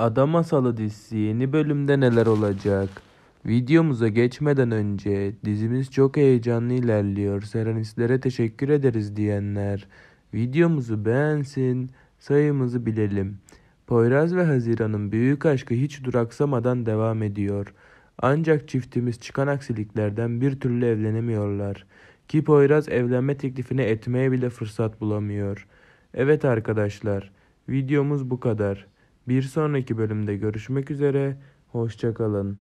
Ada Masalı dizisi yeni bölümde neler olacak? Videomuza geçmeden önce dizimiz çok heyecanlı ilerliyor. Serenistlere teşekkür ederiz diyenler videomuzu beğensin, sayımızı bilelim. Poyraz ve Haziran'ın büyük aşkı hiç duraksamadan devam ediyor. Ancak çiftimiz çıkan aksiliklerden bir türlü evlenemiyorlar. Ki Poyraz evlenme teklifini etmeye bile fırsat bulamıyor. Evet arkadaşlar, videomuz bu kadar. Bir sonraki bölümde görüşmek üzere, hoşçakalın.